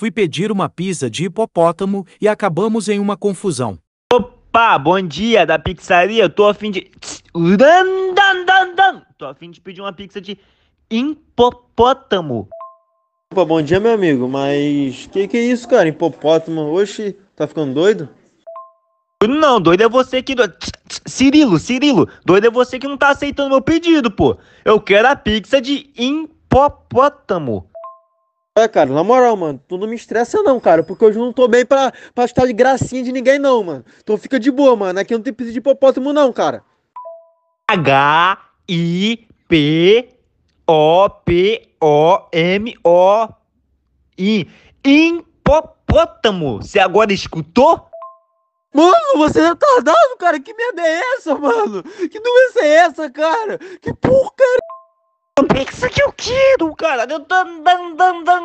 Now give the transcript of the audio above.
Fui pedir uma pizza de hipopótamo e acabamos em uma confusão. Opa, bom dia da pizzaria. Eu tô a fim de. Tô a fim de pedir uma pizza de hipopótamo. Opa, bom dia, meu amigo. Mas que que é isso, cara? Hipopótamo? oxe, tá ficando doido? Não, doido é você que. Cirilo, Cirilo, doido é você que não tá aceitando meu pedido, pô. Eu quero a pizza de hipopótamo. Olha, é, cara, na moral, mano, tu não me estressa não, cara, porque hoje eu não tô bem pra, pra estar de gracinha de ninguém não, mano. Então fica de boa, mano, aqui não tem pedido de hipopótamo não, cara. H-I-P-O-P-O-M-O-I Hipopótamo, você agora escutou? Mano, você é retardado, cara, que merda é essa, mano? Que doença é essa, cara? Que porcaria! É o que eu quero, cara. Eu tô andando, andando,